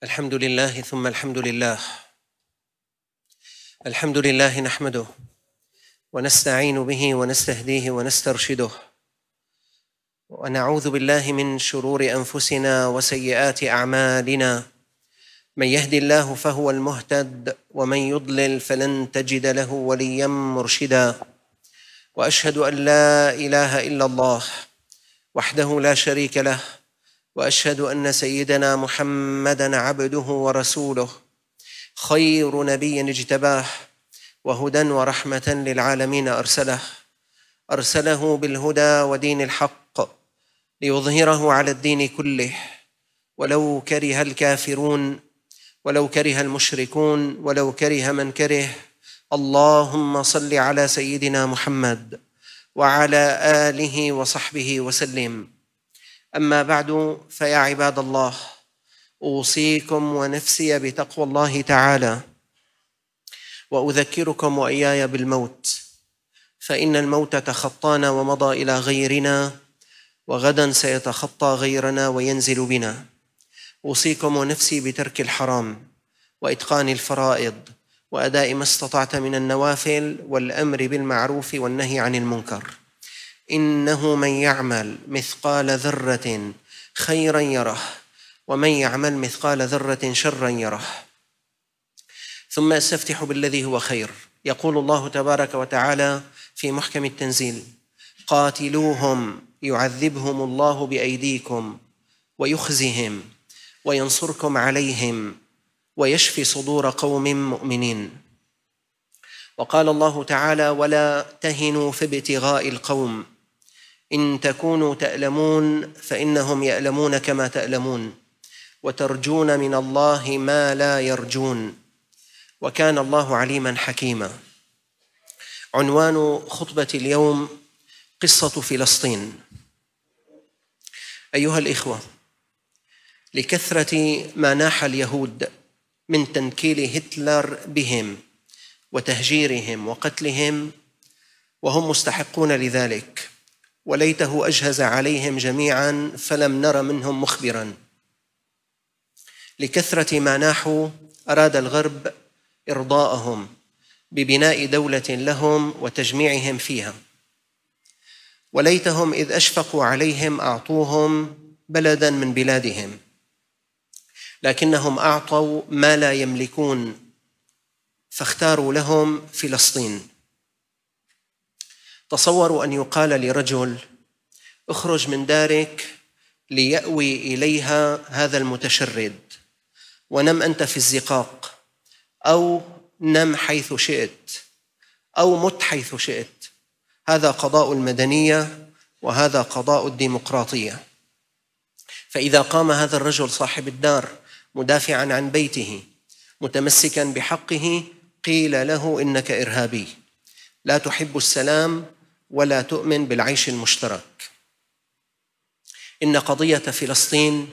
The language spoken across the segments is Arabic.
الحمد لله ثم الحمد لله الحمد لله نحمده ونستعين به ونستهديه ونسترشده ونعوذ بالله من شرور انفسنا وسيئات اعمالنا من يهدي الله فهو المهتد ومن يضلل فلن تجد له وليا مرشدا واشهد ان لا اله الا الله وحده لا شريك له واشهد ان سيدنا محمدا عبده ورسوله خير نبي اجتباه وهدى ورحمه للعالمين ارسله ارسله بالهدى ودين الحق ليظهره على الدين كله ولو كره الكافرون ولو كره المشركون ولو كره من كره اللهم صل على سيدنا محمد وعلى اله وصحبه وسلم اما بعد فيا عباد الله اوصيكم ونفسي بتقوى الله تعالى واذكركم واياي بالموت فان الموت تخطانا ومضى الى غيرنا وغدا سيتخطى غيرنا وينزل بنا اوصيكم ونفسي بترك الحرام واتقان الفرائض واداء ما استطعت من النوافل والامر بالمعروف والنهي عن المنكر انه من يعمل مثقال ذره خيرا يره ومن يعمل مثقال ذره شرا يره ثم استفتح بالذي هو خير يقول الله تبارك وتعالى في محكم التنزيل قاتلوهم يعذبهم الله بايديكم ويخزهم وينصركم عليهم ويشفي صدور قوم مؤمنين وقال الله تعالى ولا تهنوا في ابتغاء القوم إن تكونوا تألمون فإنهم يألمون كما تألمون وترجون من الله ما لا يرجون وكان الله عليما حكيما عنوان خطبة اليوم قصة فلسطين أيها الإخوة لكثرة ما ناح اليهود من تنكيل هتلر بهم وتهجيرهم وقتلهم وهم مستحقون لذلك وليته اجهز عليهم جميعا فلم نر منهم مخبرا لكثره ما ناحوا اراد الغرب ارضاءهم ببناء دوله لهم وتجميعهم فيها وليتهم اذ اشفقوا عليهم اعطوهم بلدا من بلادهم لكنهم اعطوا ما لا يملكون فاختاروا لهم فلسطين تصوروا أن يقال لرجل اخرج من دارك ليأوي إليها هذا المتشرد ونم أنت في الزقاق أو نم حيث شئت أو مت حيث شئت هذا قضاء المدنية وهذا قضاء الديمقراطية فإذا قام هذا الرجل صاحب الدار مدافعا عن بيته متمسكا بحقه قيل له إنك إرهابي لا تحب السلام ولا تؤمن بالعيش المشترك ان قضيه فلسطين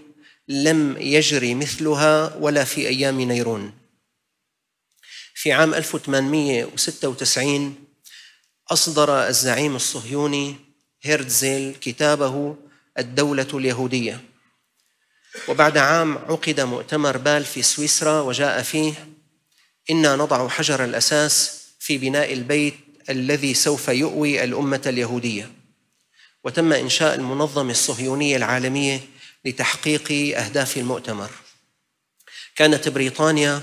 لم يجري مثلها ولا في ايام نيرون في عام 1896 اصدر الزعيم الصهيوني هيرتزل كتابه الدوله اليهوديه وبعد عام عقد مؤتمر بال في سويسرا وجاء فيه انا نضع حجر الاساس في بناء البيت الذي سوف يؤوي الأمة اليهودية وتم إنشاء المنظمة الصهيونية العالمية لتحقيق أهداف المؤتمر كانت بريطانيا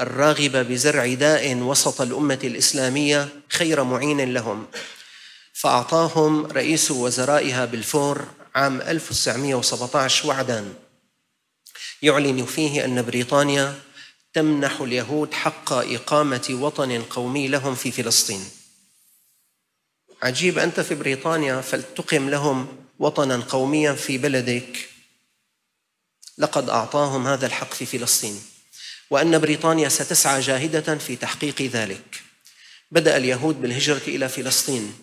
الراغبة بزرع داء وسط الأمة الإسلامية خير معين لهم فأعطاهم رئيس وزرائها بالفور عام 1917 وعدا يعلن فيه أن بريطانيا تمنح اليهود حق إقامة وطن قومي لهم في فلسطين عجيب أنت في بريطانيا فلتقم لهم وطنا قوميا في بلدك لقد أعطاهم هذا الحق في فلسطين وأن بريطانيا ستسعى جاهدة في تحقيق ذلك بدأ اليهود بالهجرة إلى فلسطين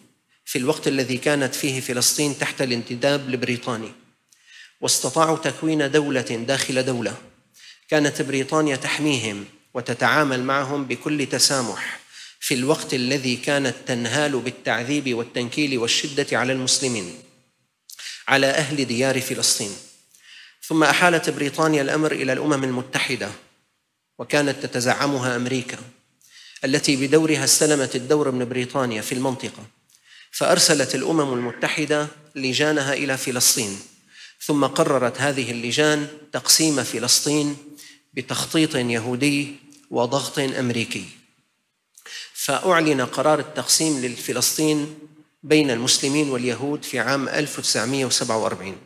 في الوقت الذي كانت فيه فلسطين تحت الانتداب البريطاني واستطاعوا تكوين دولة داخل دولة كانت بريطانيا تحميهم وتتعامل معهم بكل تسامح في الوقت الذي كانت تنهال بالتعذيب والتنكيل والشده على المسلمين على اهل ديار فلسطين ثم احالت بريطانيا الامر الى الامم المتحده وكانت تتزعمها امريكا التي بدورها استلمت الدور من بريطانيا في المنطقه فارسلت الامم المتحده لجانها الى فلسطين ثم قررت هذه اللجان تقسيم فلسطين بتخطيط يهودي وضغط امريكي فأعلن قرار التقسيم للفلسطين بين المسلمين واليهود في عام 1947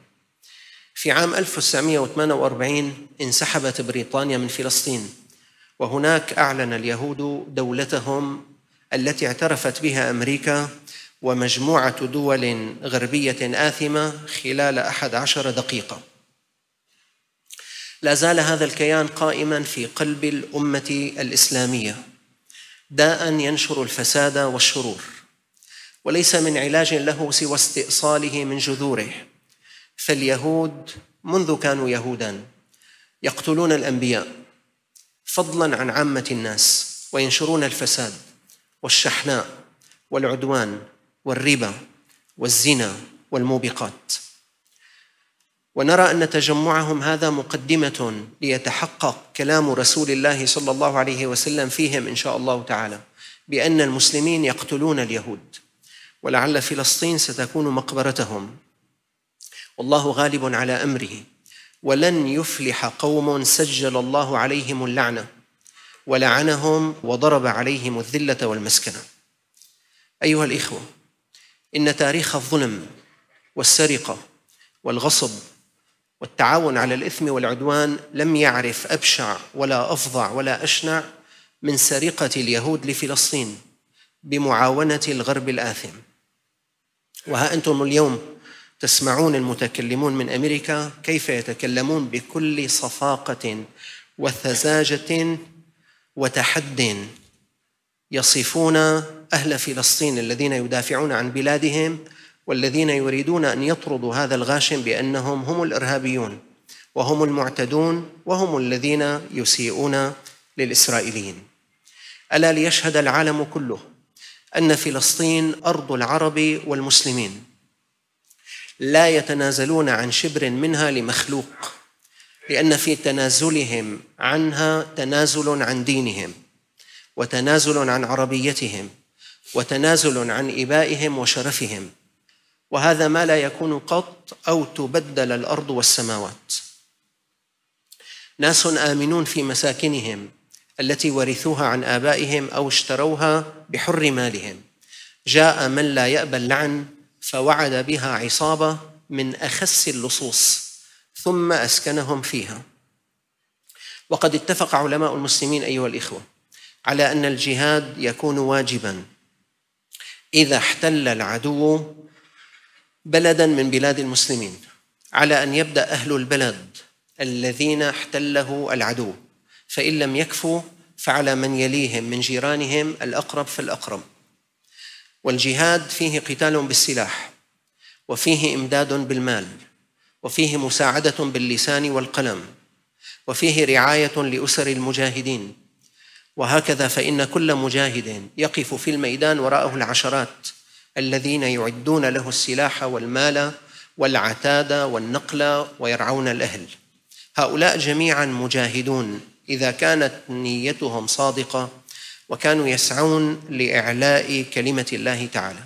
في عام 1948 انسحبت بريطانيا من فلسطين وهناك أعلن اليهود دولتهم التي اعترفت بها أمريكا ومجموعة دول غربية آثمة خلال أحد عشر دقيقة لا زال هذا الكيان قائما في قلب الأمة الإسلامية داء ينشر الفساد والشرور وليس من علاج له سوى استئصاله من جذوره فاليهود منذ كانوا يهودا يقتلون الانبياء فضلا عن عامه الناس وينشرون الفساد والشحناء والعدوان والربا والزنا والموبقات ونرى ان تجمعهم هذا مقدمه ليتحقق كلام رسول الله صلى الله عليه وسلم فيهم ان شاء الله تعالى بان المسلمين يقتلون اليهود ولعل فلسطين ستكون مقبرتهم والله غالب على امره ولن يفلح قوم سجل الله عليهم اللعنه ولعنهم وضرب عليهم الذله والمسكنه ايها الاخوه ان تاريخ الظلم والسرقه والغصب والتعاون على الإثم والعدوان لم يعرف أبشع ولا أفظع ولا أشنع من سرقة اليهود لفلسطين بمعاونة الغرب الآثم وها أنتم اليوم تسمعون المتكلمون من أمريكا كيف يتكلمون بكل صفاقة وثزاجة وتحد يصفون أهل فلسطين الذين يدافعون عن بلادهم والذين يريدون ان يطردوا هذا الغاشم بانهم هم الارهابيون وهم المعتدون وهم الذين يسيئون للاسرائيليين الا ليشهد العالم كله ان فلسطين ارض العرب والمسلمين لا يتنازلون عن شبر منها لمخلوق لان في تنازلهم عنها تنازل عن دينهم وتنازل عن عربيتهم وتنازل عن ابائهم وشرفهم وهذا ما لا يكون قط او تبدل الارض والسماوات ناس امنون في مساكنهم التي ورثوها عن ابائهم او اشتروها بحر مالهم جاء من لا يأبى اللعن فوعد بها عصابه من اخس اللصوص ثم اسكنهم فيها وقد اتفق علماء المسلمين ايها الاخوه على ان الجهاد يكون واجبا اذا احتل العدو بلدا من بلاد المسلمين على ان يبدا اهل البلد الذين احتله العدو فان لم يكفوا فعلى من يليهم من جيرانهم الاقرب فالاقرب والجهاد فيه قتال بالسلاح وفيه امداد بالمال وفيه مساعده باللسان والقلم وفيه رعايه لاسر المجاهدين وهكذا فان كل مجاهد يقف في الميدان وراءه العشرات الذين يعدون له السلاح والمال والعتاد والنقل ويرعون الأهل هؤلاء جميعا مجاهدون إذا كانت نيتهم صادقة وكانوا يسعون لإعلاء كلمة الله تعالى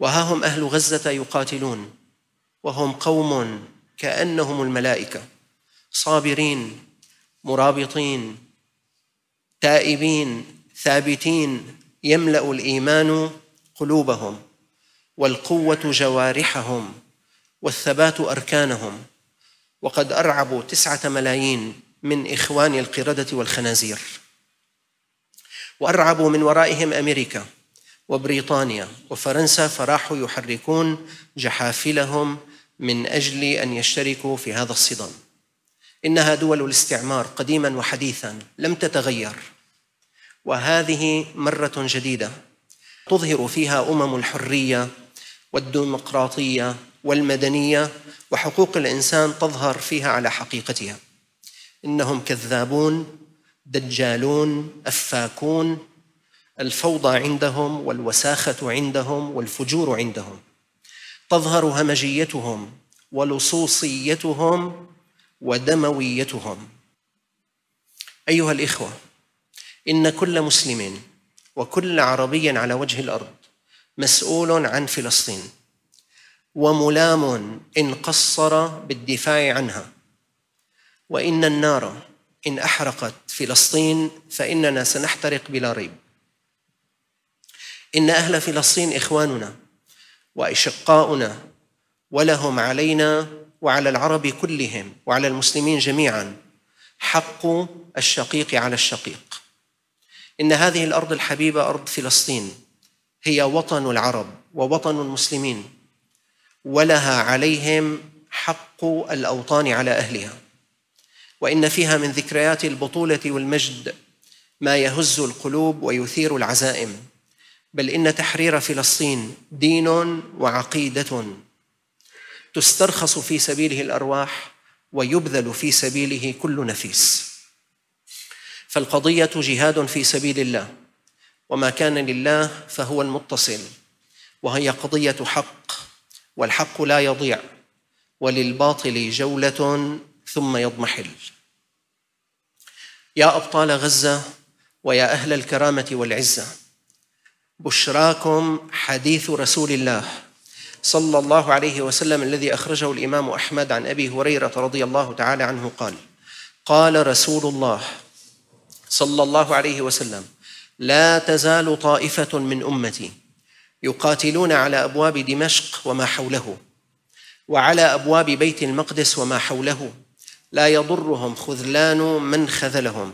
وها هم أهل غزة يقاتلون وهم قوم كأنهم الملائكة صابرين مرابطين تائبين ثابتين يملا الايمان قلوبهم والقوه جوارحهم والثبات اركانهم وقد ارعبوا تسعه ملايين من اخوان القرده والخنازير وارعبوا من ورائهم امريكا وبريطانيا وفرنسا فراحوا يحركون جحافلهم من اجل ان يشتركوا في هذا الصدام انها دول الاستعمار قديما وحديثا لم تتغير وهذه مره جديده تظهر فيها امم الحريه والديمقراطيه والمدنيه وحقوق الانسان تظهر فيها على حقيقتها انهم كذابون دجالون افاكون الفوضى عندهم والوساخه عندهم والفجور عندهم تظهر همجيتهم ولصوصيتهم ودمويتهم ايها الاخوه ان كل مسلم وكل عربي على وجه الارض مسؤول عن فلسطين وملام ان قصر بالدفاع عنها وان النار ان احرقت فلسطين فاننا سنحترق بلا ريب ان اهل فلسطين اخواننا واشقاؤنا ولهم علينا وعلى العرب كلهم وعلى المسلمين جميعا حق الشقيق على الشقيق ان هذه الارض الحبيبه ارض فلسطين هي وطن العرب ووطن المسلمين ولها عليهم حق الاوطان على اهلها وان فيها من ذكريات البطوله والمجد ما يهز القلوب ويثير العزائم بل ان تحرير فلسطين دين وعقيده تسترخص في سبيله الارواح ويبذل في سبيله كل نفيس فالقضية جهاد في سبيل الله وما كان لله فهو المتصل وهي قضية حق والحق لا يضيع وللباطل جولة ثم يضمحل يا أبطال غزة ويا أهل الكرامة والعزة بشراكم حديث رسول الله صلى الله عليه وسلم الذي أخرجه الإمام أحمد عن أبي هريرة رضي الله تعالى عنه قال قال رسول الله صلى الله عليه وسلم لا تزال طائفة من أمتي يقاتلون على أبواب دمشق وما حوله وعلى أبواب بيت المقدس وما حوله لا يضرهم خذلان من خذلهم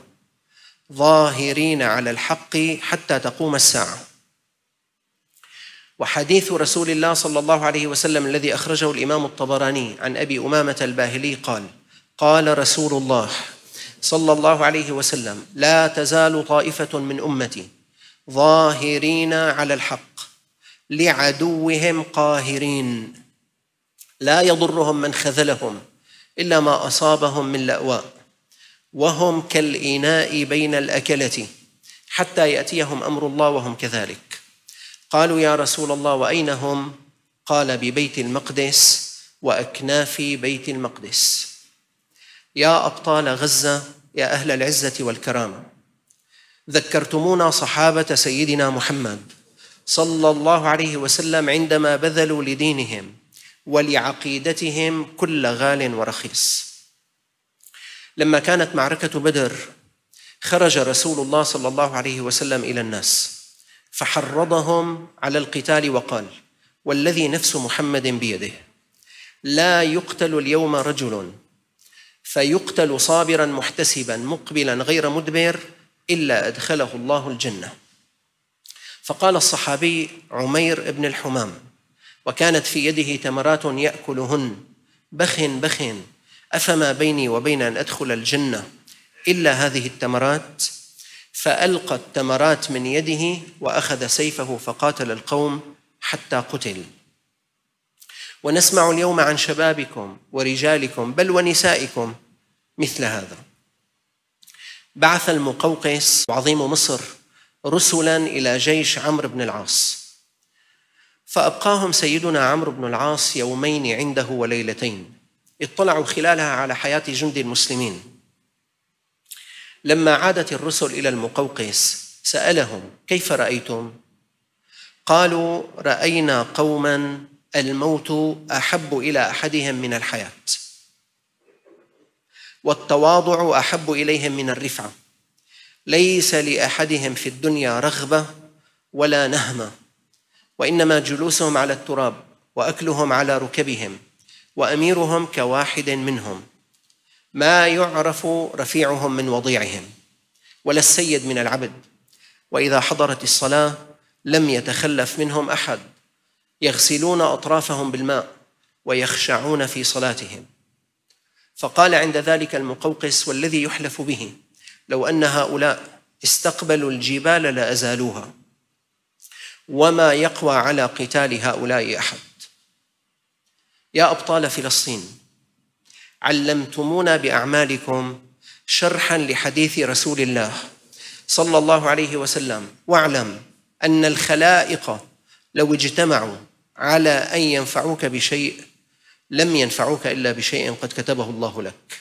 ظاهرين على الحق حتى تقوم الساعة وحديث رسول الله صلى الله عليه وسلم الذي أخرجه الإمام الطبراني عن أبي أمامة الباهلي قال قال رسول الله صلى الله عليه وسلم لا تزال طائفه من امتي ظاهرين على الحق لعدوهم قاهرين لا يضرهم من خذلهم الا ما اصابهم من لاواء وهم كالاناء بين الاكله حتى ياتيهم امر الله وهم كذلك قالوا يا رسول الله واين هم قال ببيت المقدس واكناف بيت المقدس يا أبطال غزة يا أهل العزة والكرامة ذكرتمونا صحابة سيدنا محمد صلى الله عليه وسلم عندما بذلوا لدينهم ولعقيدتهم كل غال ورخيص لما كانت معركة بدر خرج رسول الله صلى الله عليه وسلم إلى الناس فحرضهم على القتال وقال والذي نفس محمد بيده لا يقتل اليوم رجل فيقتل صابرا محتسبا مقبلا غير مدبر الا ادخله الله الجنه فقال الصحابي عمير بن الحمام وكانت في يده تمرات ياكلهن بخ بخ افما بيني وبين ان ادخل الجنه الا هذه التمرات فالقى التمرات من يده واخذ سيفه فقاتل القوم حتى قتل ونسمع اليوم عن شبابكم ورجالكم بل ونسائكم مثل هذا بعث المقوقس وعظيم مصر رسلا الى جيش عمرو بن العاص فابقاهم سيدنا عمرو بن العاص يومين عنده وليلتين اطلعوا خلالها على حياه جند المسلمين لما عادت الرسل الى المقوقس سالهم كيف رايتم قالوا راينا قوما الموت احب الى احدهم من الحياه والتواضع احب اليهم من الرفعه ليس لاحدهم في الدنيا رغبه ولا نهمه وانما جلوسهم على التراب واكلهم على ركبهم واميرهم كواحد منهم ما يعرف رفيعهم من وضيعهم ولا السيد من العبد واذا حضرت الصلاه لم يتخلف منهم احد يغسلون اطرافهم بالماء ويخشعون في صلاتهم فقال عند ذلك المقوقس والذي يحلف به لو ان هؤلاء استقبلوا الجبال لازالوها وما يقوى على قتال هؤلاء احد يا ابطال فلسطين علمتمونا باعمالكم شرحا لحديث رسول الله صلى الله عليه وسلم واعلم ان الخلائق لو اجتمعوا على ان ينفعوك بشيء لم ينفعوك الا بشيء قد كتبه الله لك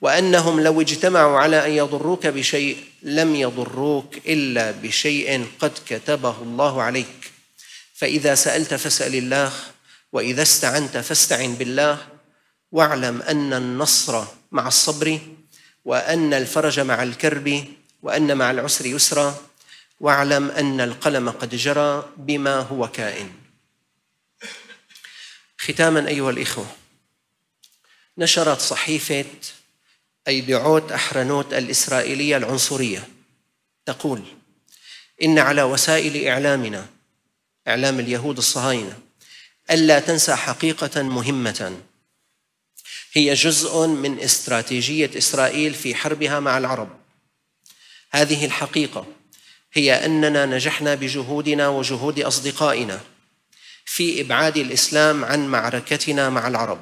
وانهم لو اجتمعوا على ان يضروك بشيء لم يضروك الا بشيء قد كتبه الله عليك فاذا سالت فاسال الله واذا استعنت فاستعن بالله واعلم ان النصر مع الصبر وان الفرج مع الكرب وان مع العسر يسرا واعلم ان القلم قد جرى بما هو كائن ختاما ايها الاخوه نشرت صحيفه ايديعوت احرنوت الاسرائيليه العنصريه تقول ان على وسائل اعلامنا اعلام اليهود الصهاينه الا تنسى حقيقه مهمه هي جزء من استراتيجيه اسرائيل في حربها مع العرب هذه الحقيقه هي اننا نجحنا بجهودنا وجهود اصدقائنا في ابعاد الاسلام عن معركتنا مع العرب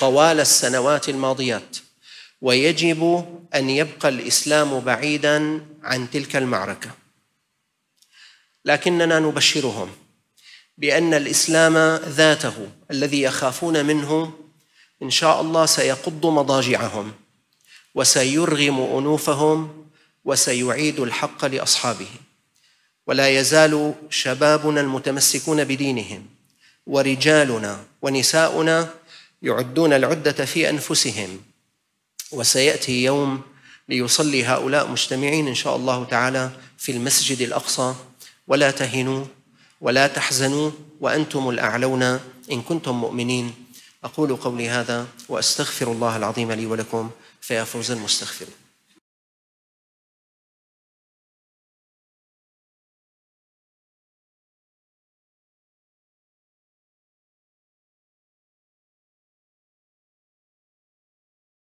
طوال السنوات الماضيات ويجب ان يبقى الاسلام بعيدا عن تلك المعركه لكننا نبشرهم بان الاسلام ذاته الذي يخافون منه ان شاء الله سيقض مضاجعهم وسيرغم انوفهم وسيعيد الحق لاصحابه ولا يزال شبابنا المتمسكون بدينهم ورجالنا ونساؤنا يعدون العده في انفسهم وسياتي يوم ليصلي هؤلاء مجتمعين ان شاء الله تعالى في المسجد الاقصى ولا تهنوا ولا تحزنوا وانتم الاعلون ان كنتم مؤمنين اقول قولي هذا واستغفر الله العظيم لي ولكم فيا فوز المستغفرين